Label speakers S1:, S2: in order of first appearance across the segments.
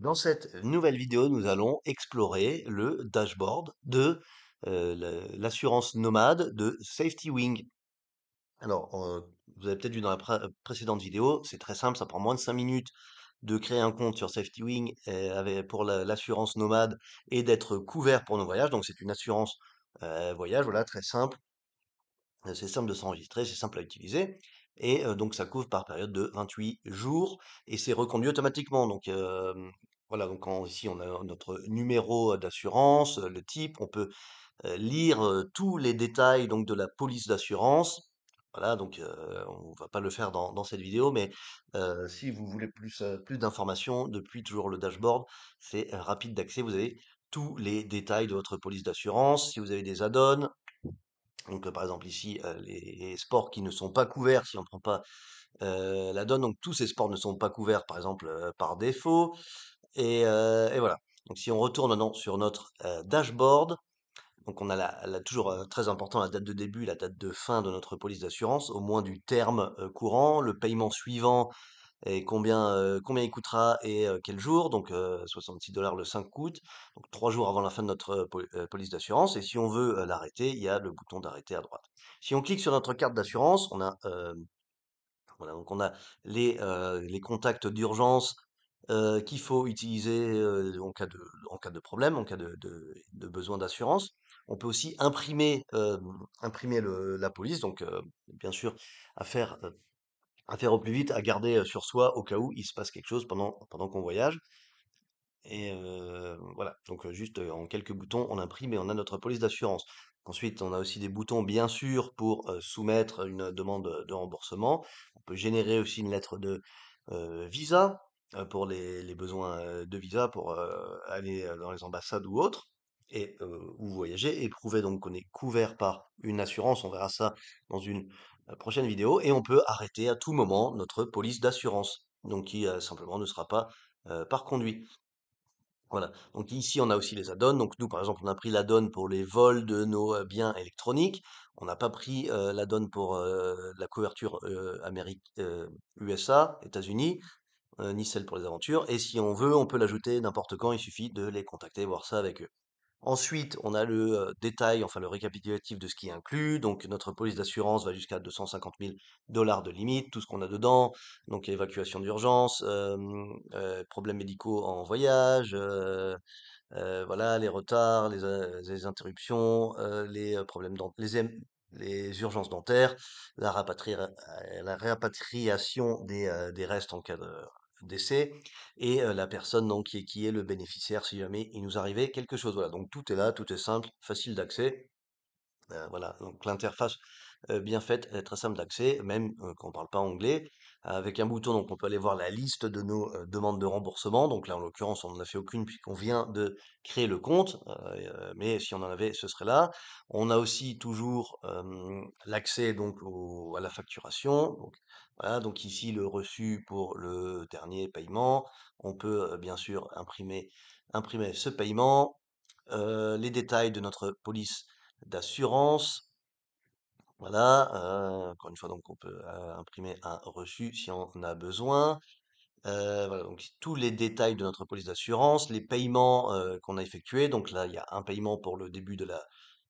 S1: Dans cette nouvelle vidéo, nous allons explorer le dashboard de euh, l'assurance nomade de Safety Wing. Alors, euh, vous avez peut-être vu dans la précédente vidéo, c'est très simple, ça prend moins de 5 minutes de créer un compte sur Safety Wing euh, pour l'assurance nomade et d'être couvert pour nos voyages. Donc c'est une assurance voyage, voilà, très simple. C'est simple de s'enregistrer, c'est simple à utiliser. Et donc ça couvre par période de 28 jours et c'est reconduit automatiquement. Donc voilà, donc ici, on a notre numéro d'assurance, euh, le type. On peut euh, lire tous les détails donc de la police d'assurance. Voilà, donc on on va pas le faire dans, cette vidéo, mais si vous voulez plus, plus d'informations, depuis toujours le dashboard, c'est rapide d'accès. Vous avez tous les détails de votre police d'assurance. Si vous avez des add-ons, donc par exemple ici, les sports qui ne sont pas couverts si on ne prend pas ladd la Donc tous ces sports ne sont pas couverts, par exemple, par défaut. Et, voilà. Donc si on retourne maintenant sur notre dashboard, donc on a toujours très important la date de début, la date de fin de notre police d'assurance, au moins du terme courant, le paiement suivant et combien, combien il coûtera et quel jour, donc 66 dollars le 5 août, donc 3 jours avant la fin de notre police d'assurance, et si on veut l'arrêter, il y a le bouton d'arrêter à droite. Si on clique sur notre carte d'assurance, on a donc on a les, les contacts d'urgence euh, qu'il faut utiliser euh, en, cas de, en cas de problème, en cas de, de, besoin d'assurance. On peut aussi imprimer, euh, imprimer le, la police, donc bien sûr à faire, à faire au plus vite, à garder sur soi au cas où il se passe quelque chose pendant, pendant qu'on voyage. Et voilà, donc juste en quelques boutons, on imprime et on a notre police d'assurance. Ensuite, on a aussi des boutons, bien sûr, pour soumettre une demande de remboursement. On peut générer aussi une lettre de visa euh, pour les, besoins euh, de visa pour euh, aller dans les ambassades ou autres et ou voyager et prouver donc qu'on est couvert par une assurance on verra ça dans une prochaine vidéo et on peut arrêter à tout moment notre police d'assurance donc qui simplement ne sera pas par conduit voilà donc ici on a aussi les add-ons donc nous par exemple on a pris l'add-on pour les vols de nos biens électroniques on n'a pas pris la donne pour la couverture USA, États-Unis, euh, ni celle pour les aventures. Et si on veut, on peut l'ajouter n'importe quand, il suffit de les contacter, voir ça avec eux. Ensuite, on a le euh, détail, enfin le récapitulatif de ce qui inclut Donc, notre police d'assurance va jusqu'à 250 000 dollars de limite, tout ce qu'on a dedans. Donc, évacuation d'urgence, euh, problèmes médicaux en voyage, voilà, les retards, les, interruptions, les problèmes les, urgences dentaires, la, rapatri répatriation des restes en cas de, décès et la personne qui est, qui est le bénéficiaire si jamais il nous arrivait quelque chose. Voilà, donc tout est là, tout est simple, facile d'accès. voilà, donc l'interface bien faite, très simple d'accès, même quand on ne parle pas anglais avec un bouton, donc on peut aller voir la liste de nos demandes de remboursement. Donc là, en l'occurrence, on n'en a fait aucune puisqu'on vient de créer le compte, mais si on en avait, ce serait là. On a aussi toujours l'accès donc à la facturation. Donc, voilà, donc ici le reçu pour le dernier paiement. On peut bien sûr imprimer, imprimer ce paiement, les détails de notre police d'assurance, voilà, euh, encore une fois, donc on peut euh, imprimer un reçu si on a besoin. Euh, voilà, donc tous les détails de notre police d'assurance, les paiements qu'on a effectués. Donc là, il y a un paiement pour le début de la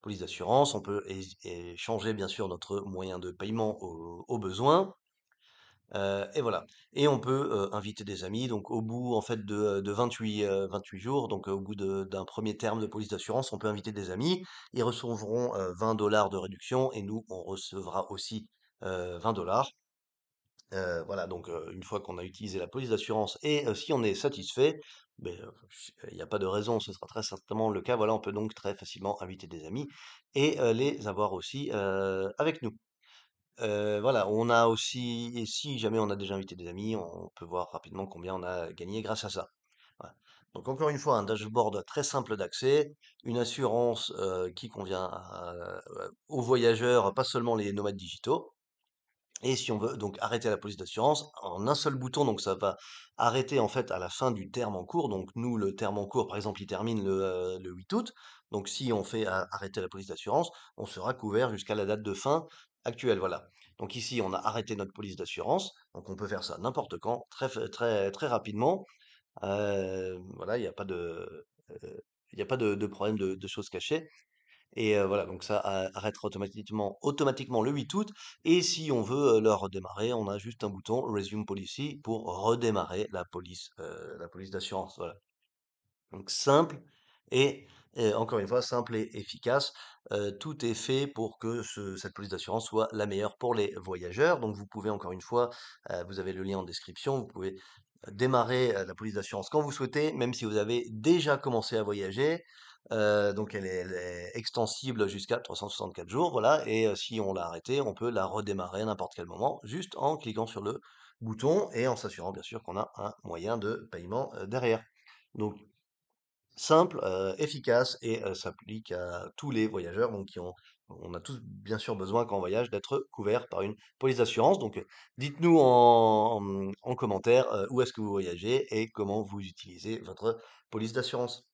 S1: police d'assurance. On peut changer bien sûr notre moyen de paiement au besoin et voilà. Et on peut inviter des amis. Donc au bout en fait de, 28, jours, donc au bout d'un premier terme de police d'assurance, on peut inviter des amis. Ils recevront 20 dollars de réduction et nous on recevra aussi 20 dollars. voilà, donc une fois qu'on a utilisé la police d'assurance et si on est satisfait, ben, il n'y a pas de raison, ce sera très certainement le cas. Voilà, on peut donc très facilement inviter des amis et les avoir aussi avec nous. Euh, voilà, on a aussi et si jamais on a déjà invité des amis, on peut voir rapidement combien on a gagné grâce à ça. Donc encore une fois, un mmh dashboard très simple d'accès, une assurance, qui convient aux voyageurs, pas seulement les nomades digitaux et si on veut donc arrêter la police d'assurance en un seul bouton, donc ça va arrêter en fait à la fin du terme en cours. Donc nous, le terme en cours, par exemple, il termine le, 8 août. Donc si on fait arrêter la police d'assurance, on sera couvert jusqu'à la date de fin. Actuel, voilà. Donc ici, on a arrêté notre police d'assurance, donc on peut faire ça n'importe quand, très, très, très rapidement. Euh, voilà, il n'y a pas de, il y a pas de, euh, problème de, choses cachées. Et euh, voilà, donc ça arrêtera automatiquement, automatiquement le 8 août. Et si on veut le redémarrer, on a juste un bouton Resume Policy pour redémarrer la police, la police d'assurance. Voilà. Donc simple et encore une fois, simple et efficace. tout est fait pour que cette police d'assurance soit la meilleure pour les voyageurs. Donc vous pouvez encore une fois, vous avez le lien en description, vous pouvez démarrer la police d'assurance quand vous souhaitez, même si vous avez déjà commencé à voyager. donc elle est, extensible jusqu'à 364 jours, voilà. Et si on l'a arrêtée, on peut la redémarrer à n'importe quel moment, juste en cliquant sur le bouton et en s'assurant bien sûr qu'on a un moyen de paiement derrière. Donc simple, euh, efficace et euh, s'applique à tous les voyageurs. Donc, qui ont, on a tous bien sûr besoin quand on voyage d'être couvert par une police d'assurance. Donc, euh, dites-nous en commentaire où est-ce que vous voyagez et comment vous utilisez votre police d'assurance.